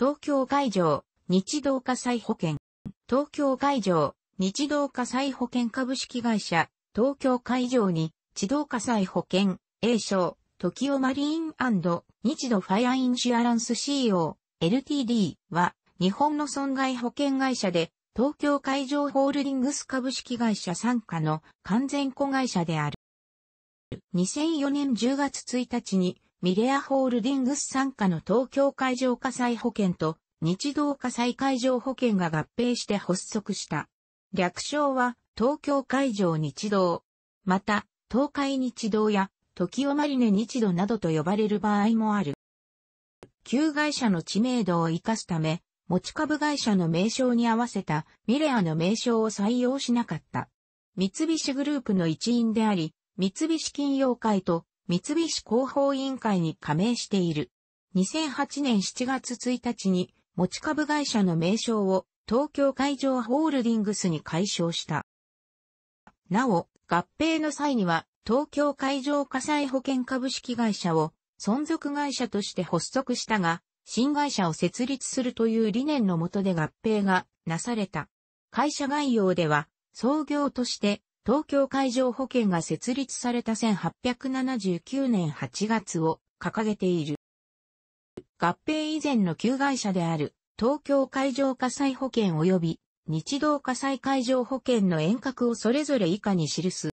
東京海上、日動火災保険。東京海上、日動火災保険株式会社、東京海上に、地動火災保険、A 賞、時尾マリーン日度ファイアインシュアランス CO、LTD は、日本の損害保険会社で、東京海上ホールディングス株式会社傘下の完全子会社である。2004年10月1日にミレアホールディングス傘下の東京海上火災保険と日動火災海上保険が合併して発足した。略称は東京海上日動。また、東海日動や時をマリネ日動などと呼ばれる場合もある。旧会社の知名度を活かすため、持ち株会社の名称に合わせたミレアの名称を採用しなかった。三菱グループの一員であり、三菱金融会と三菱広報委員会に加盟している。2008年7月1日に持ち株会社の名称を東京海上ホールディングスに解消した。なお、合併の際には東京海上火災保険株式会社を存続会社として発足したが、新会社を設立するという理念のもとで合併がなされた。会社概要では、創業として東京海上保険が設立された1879年8月を掲げている。合併以前の旧会社である東京海上火災保険及び日動火災海上保険の遠隔をそれぞれ以下に記す。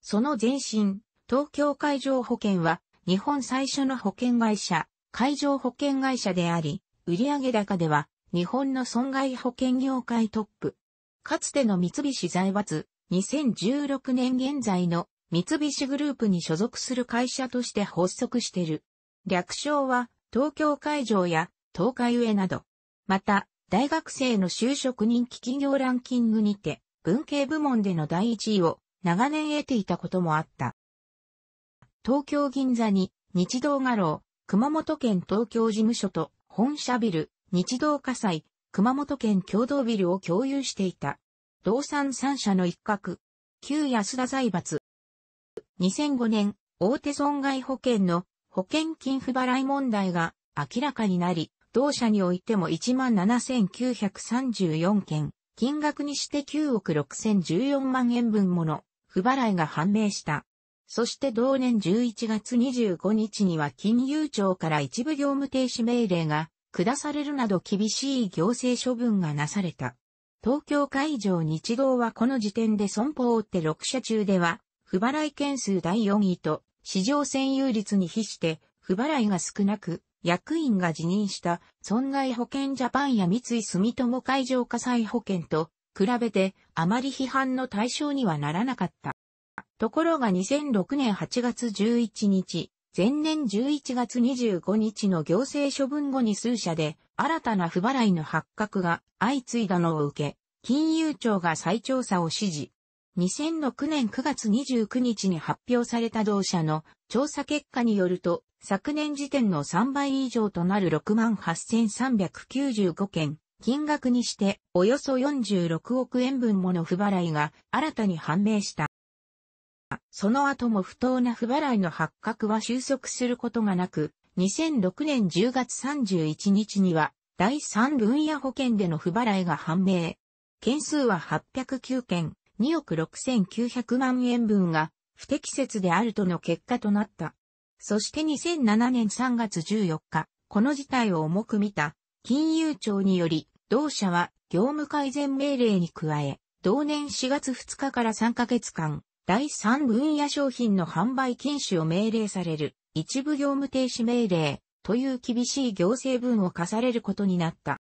その前身、東京海上保険は日本最初の保険会社、海上保険会社であり、売上高では日本の損害保険業界トップ。かつての三菱財閥、2016年現在の三菱グループに所属する会社として発足してる。略称は東京会場や東海上など。また、大学生の就職人気企業ランキングにて、文系部門での第1位を長年得ていたこともあった。東京銀座に日動画廊、熊本県東京事務所と本社ビル、日動火災、熊本県共同ビルを共有していた。同産三社の一角、旧安田財閥。2005年、大手損害保険の保険金不払い問題が明らかになり、同社においても17,934件、金額にして9億6,014万円分もの不払いが判明した。そして同年11月25日には金融庁から一部業務停止命令が下されるなど厳しい行政処分がなされた。東京海上日動はこの時点で損保を追って6社中では、不払い件数第4位と、市場占有率に比して、不払いが少なく、役員が辞任した損害保険ジャパンや三井住友海上火災保険と比べてあまり批判の対象にはならなかった。ところが2006年8月11日、前年11月25日の行政処分後に数社で新たな不払いの発覚が相次いだのを受け、金融庁が再調査を指示。2006年9月29日に発表された同社の調査結果によると、昨年時点の3倍以上となる68,395件、金額にしておよそ46億円分もの不払いが新たに判明した。その後も不当な不払いの発覚は収束することがなく、2006年10月31日には、第3分野保険での不払いが判明。件数は809件、2億6900万円分が不適切であるとの結果となった。そして2007年3月14日、この事態を重く見た金融庁により、同社は業務改善命令に加え、同年4月2日から3ヶ月間、第3分野商品の販売禁止を命令される一部業務停止命令という厳しい行政文を課されることになった。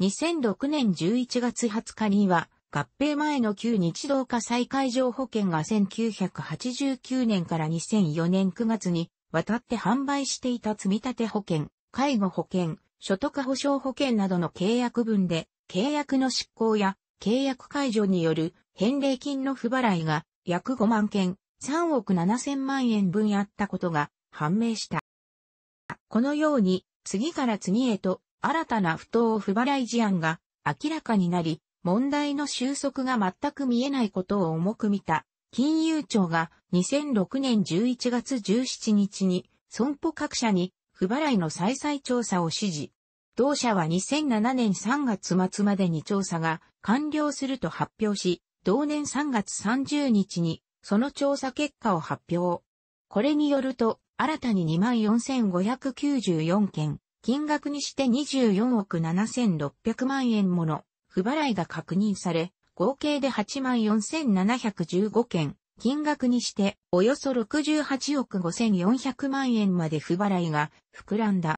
2006年11月20日には合併前の旧日動化再会上保険が1989年から2004年9月に渡って販売していた積立保険、介護保険、所得保障保険などの契約分で契約の執行や契約解除による返礼金の不払いが約5万件、3億7万円分あったことが判明した。このように、次から次へと新たな不当不払い事案が明らかになり、問題の収束が全く見えないことを重く見た。金融庁が2006年11月17日に損保各社に不払いの再々調査を指示。同社は2007年3月末までに調査が完了すると発表し、同年3月30日にその調査結果を発表。これによると、新たに24,594件、金額にして24億7,600万円もの不払いが確認され、合計で84,715件、金額にしておよそ68億5,400万円まで不払いが膨らんだ。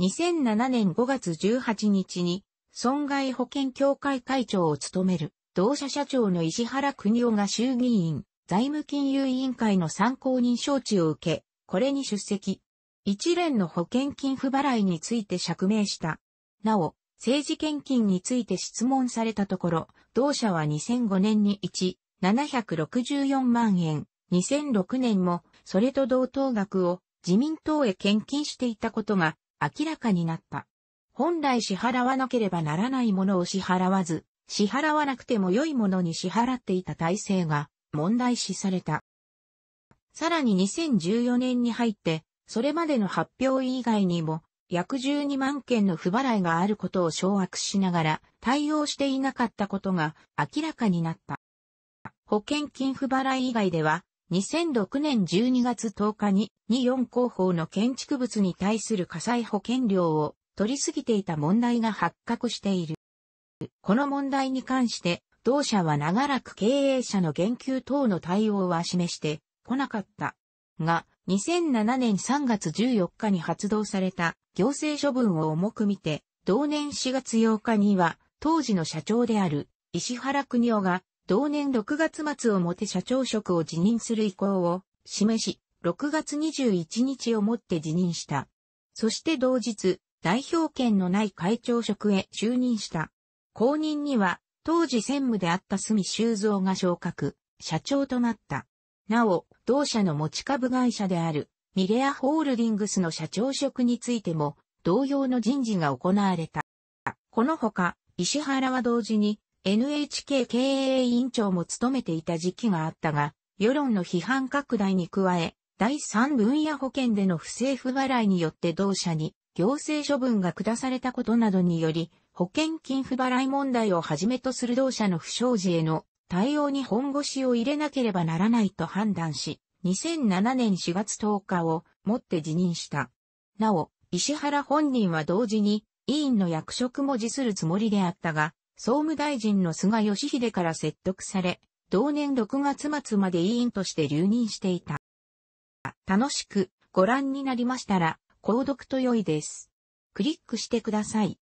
2007年5月18日に損害保険協会会長を務める同社社長の石原邦夫が衆議院財務金融委員会の参考人招致を受け、これに出席。一連の保険金不払いについて釈明した。なお、政治献金について質問されたところ、同社は2005年に1、764万円、2006年もそれと同等額を自民党へ献金していたことが明らかになった。本来支払わなければならないものを支払わず、支払わなくても良いものに支払っていた体制が問題視された。さらに2014年に入って、それまでの発表以外にも、約12万件の不払いがあることを掌握しながら対応していなかったことが明らかになった。保険金不払い以外では、2006年12月10日に24広報の建築物に対する火災保険料を取りすぎていた問題が発覚している。この問題に関して、同社は長らく経営者の言及等の対応は示してこなかった。が、2007年3月14日に発動された行政処分を重く見て、同年4月8日には、当時の社長である石原邦夫が、同年6月末をもて社長職を辞任する意向を示し、6月21日をもって辞任した。そして同日、代表権のない会長職へ就任した。後任には、当時専務であった住修造が昇格、社長となった。なお、同社の持ち株会社である、ミレアホールディングスの社長職についても、同様の人事が行われた。このほか、石原は同時に NHK 経営委員長も務めていた時期があったが、世論の批判拡大に加え、第三分野保険での不正不払いによって同社に行政処分が下されたことなどにより、保険金不払い問題をはじめとする同社の不祥事への対応に本腰を入れなければならないと判断し、2007年4月10日をもって辞任した。なお、石原本人は同時に委員の役職も辞するつもりであったが、総務大臣の菅義偉から説得され、同年6月末まで委員として留任していた。楽しくご覧になりましたら、購読と良いです。クリックしてください。